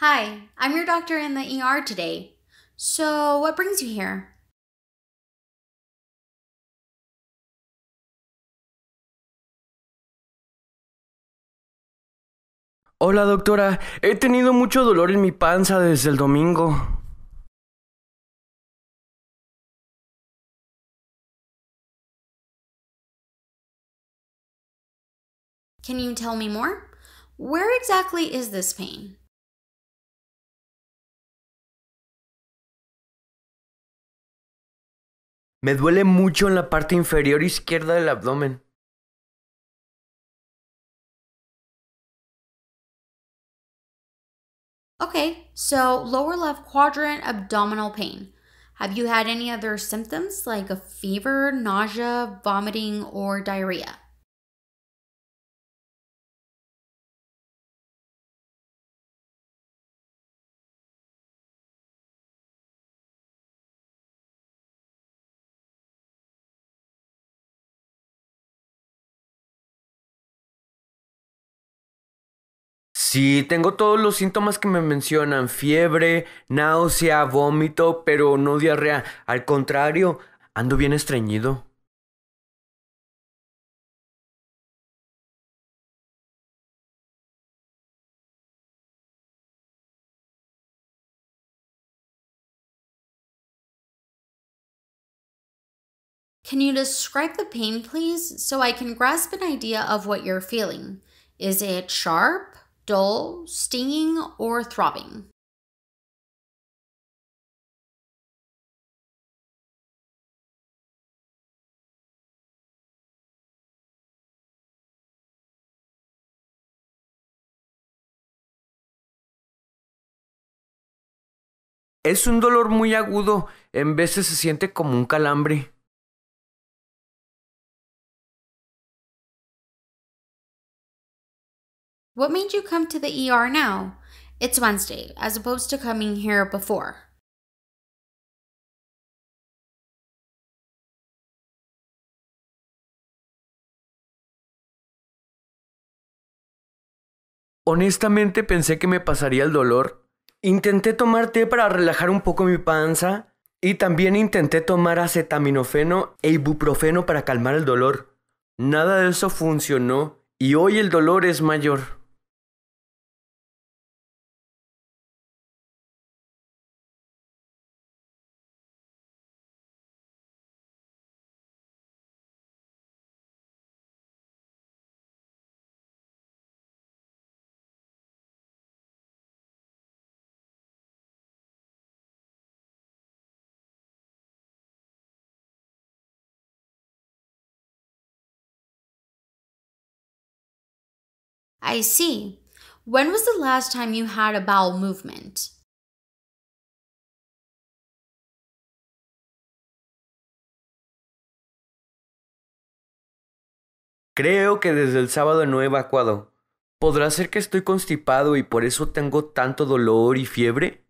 Hi, I'm your doctor in the ER today. So, what brings you here? Hola doctora, he tenido mucho dolor en mi panza desde el domingo. Can you tell me more? Where exactly is this pain? Me duele mucho en la parte inferior izquierda del abdomen. Okay, so lower left quadrant abdominal pain. Have you had any other symptoms like a fever, nausea, vomiting, or diarrhea? Sí, tengo todos los síntomas que me mencionan, fiebre, náusea, vómito, pero no diarrea. Al contrario, ando bien estreñido. Can you describe the pain, please, so I can grasp an idea of what you're feeling? Is it sharp, dull, stinging, or throbbing. Es un dolor muy agudo, en veces se siente como un calambre. What made you come to the ER now? It's Wednesday, as opposed to coming here before. Honestamente pensé que me pasaría el dolor. Intenté tomar té para relajar un poco mi panza y también intenté tomar acetaminofeno e ibuprofeno para calmar el dolor. Nada de eso funcionó y hoy el dolor es mayor. I see. When was the last time you had a bowel movement? Creo que desde el sábado no he evacuado. ¿Podrá ser que estoy constipado y por eso tengo tanto dolor y fiebre?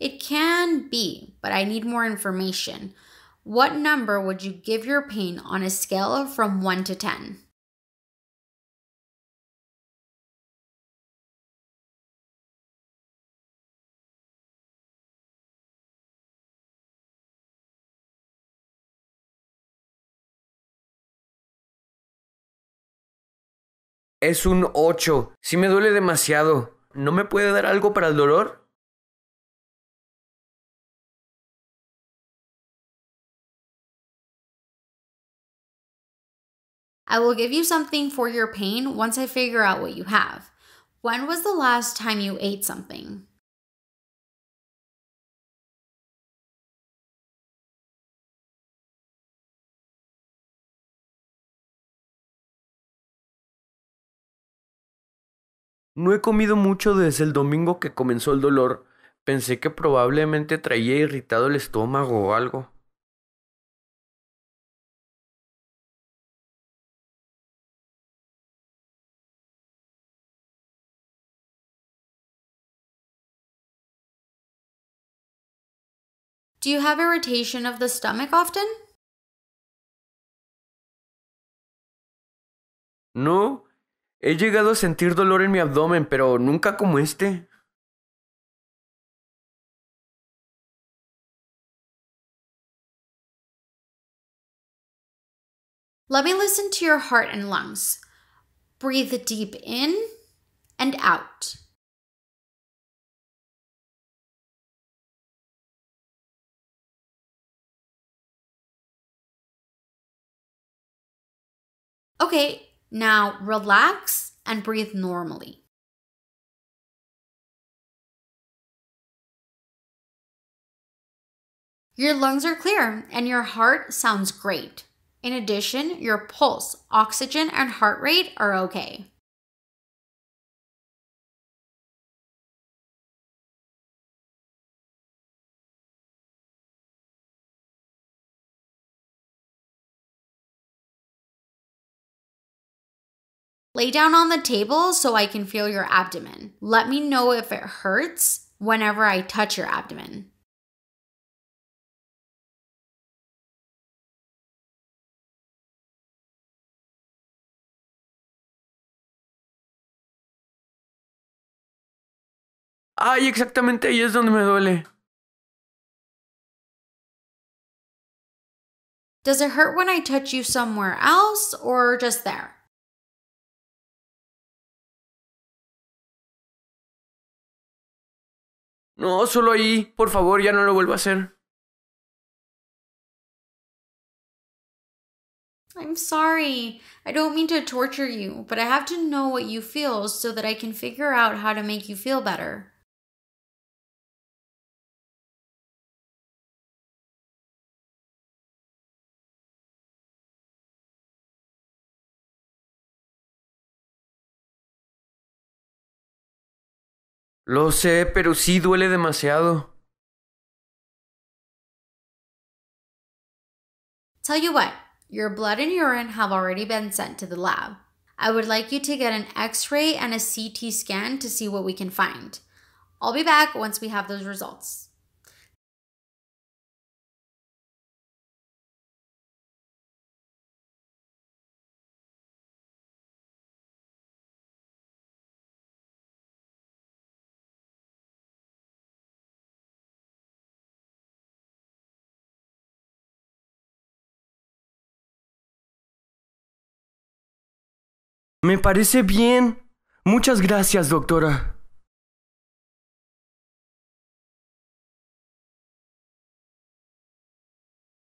It can be, but I need more information. What number would you give your pain on a scale from 1 to 10? Es un 8. sí me duele demasiado. ¿No me puede dar algo para el dolor? I will give you something for your pain once I figure out what you have. When was the last time you ate something? No he comido mucho desde el domingo que comenzó el dolor. Pensé que probablemente traía irritado el estómago o algo. Do you have irritation of the stomach often? No, he llegado a sentir dolor en mi abdomen, pero nunca como este. Let me listen to your heart and lungs. Breathe deep in and out. Okay, now relax and breathe normally. Your lungs are clear and your heart sounds great. In addition, your pulse, oxygen, and heart rate are okay. Lay down on the table so I can feel your abdomen. Let me know if it hurts whenever I touch your abdomen. Ay, exactamente ahí es donde me duele. Does it hurt when I touch you somewhere else or just there? No, solo ahí, por favor, ya no lo vuelvo a hacer. I'm sorry. I don't mean to torture you, but I have to know what you feel so that I can figure out how to make you feel better. Lo sé, pero sí duele demasiado. Tell you what, your blood and urine have already been sent to the lab. I would like you to get an x ray and a CT scan to see what we can find. I'll be back once we have those results. Me parece bien. Muchas gracias, doctora.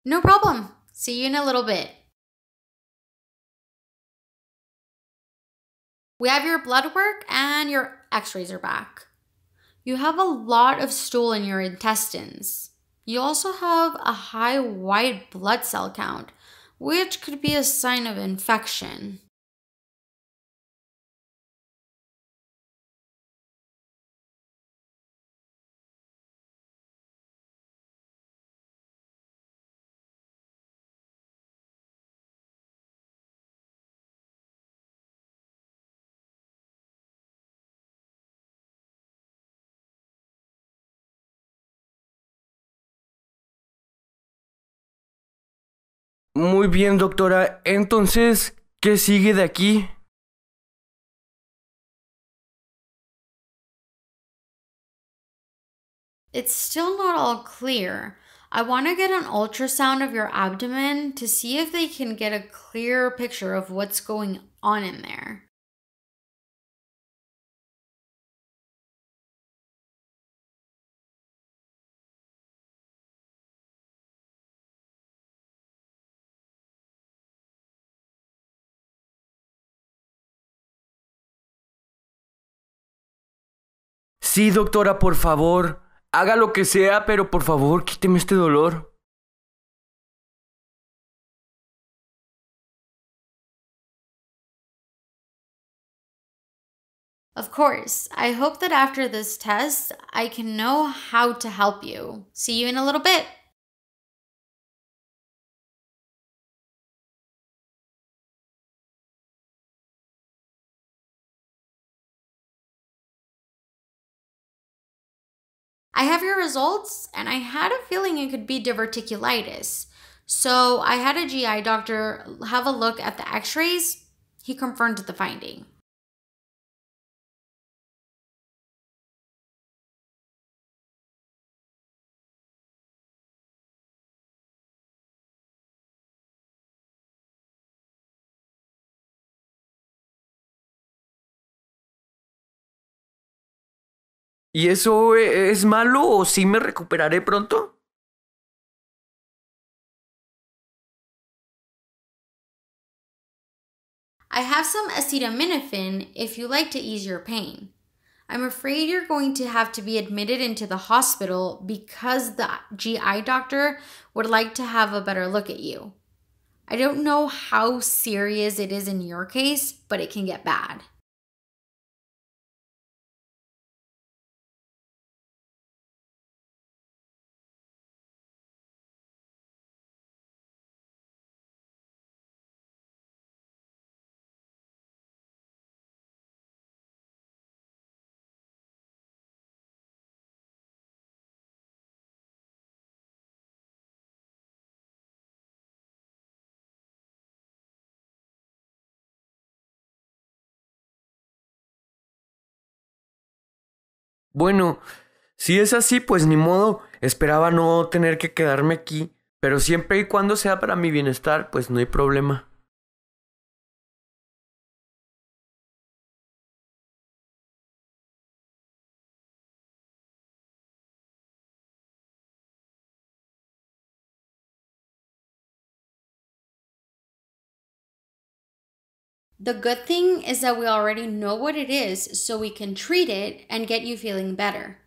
No problem. See you in a little bit. We have your blood work and your x rays are back. You have a lot of stool in your intestines. You also have a high white blood cell count, which could be a sign of infection. Muy bien, doctora. Entonces, ¿qué sigue de aquí? It's still not all clear. I want to get an ultrasound of your abdomen to see if they can get a clear picture of what's going on in there. Sí, doctora, por favor. Haga lo que sea, pero por favor, quíteme este dolor. Of course. I hope that after this test, I can know how to help you. See you in a little bit. I have your results, and I had a feeling it could be diverticulitis. So I had a GI doctor have a look at the x rays. He confirmed the finding. ¿Y eso es malo o sí me recuperaré pronto? I have some acetaminophen if you like to ease your pain. I'm afraid you're going to have to be admitted into the hospital because the GI doctor would like to have a better look at you. I don't know how serious it is in your case, but it can get bad. Bueno, si es así, pues ni modo, esperaba no tener que quedarme aquí, pero siempre y cuando sea para mi bienestar, pues no hay problema. The good thing is that we already know what it is, so we can treat it and get you feeling better.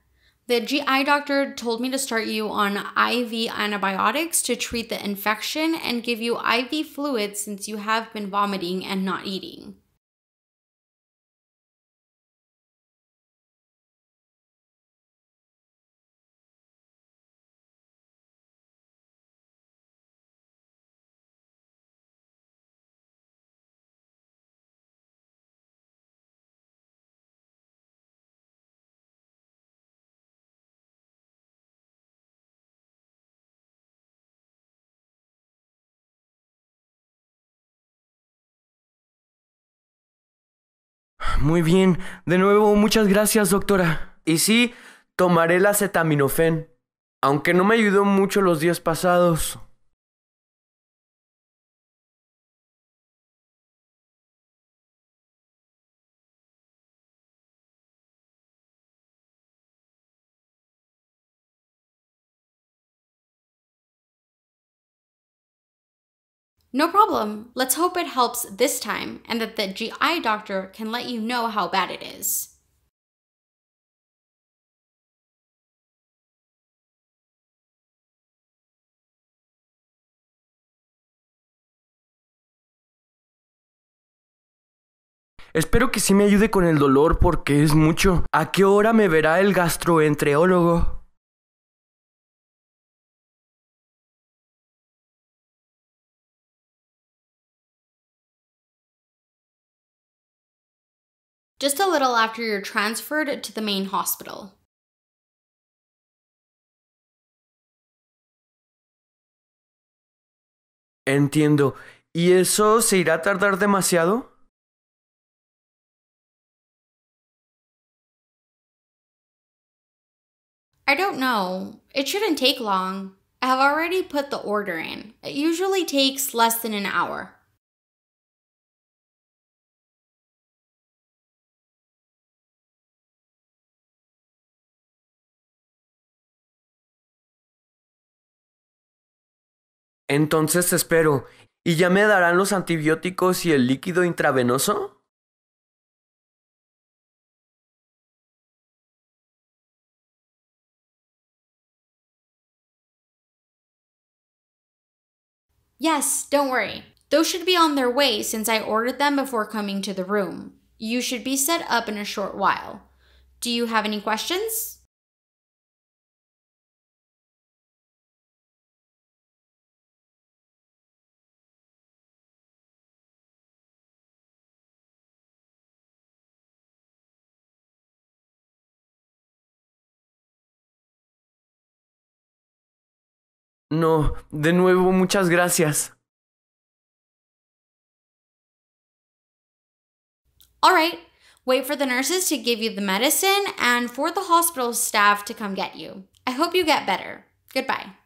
The GI doctor told me to start you on IV antibiotics to treat the infection and give you IV fluids since you have been vomiting and not eating. Muy bien. De nuevo, muchas gracias, doctora. Y sí, tomaré la acetaminofén. Aunque no me ayudó mucho los días pasados. No problem. Let's hope it helps this time and that the GI doctor can let you know how bad it is. Espero que sí me ayude con el dolor porque es mucho. ¿A qué hora me verá el gastroenterólogo? just a little after you're transferred to the main hospital. Entiendo. ¿Y eso se irá a tardar demasiado? I don't know. It shouldn't take long. I have already put the order in. It usually takes less than an hour. Entonces espero. ¿Y ya me darán los antibióticos y el líquido intravenoso? Yes, don't worry. Those should be on their way since I ordered them before coming to the room. You should be set up in a short while. Do you have any questions? No, de nuevo muchas gracias. All right, wait for the nurses to give you the medicine and for the hospital staff to come get you. I hope you get better. Goodbye.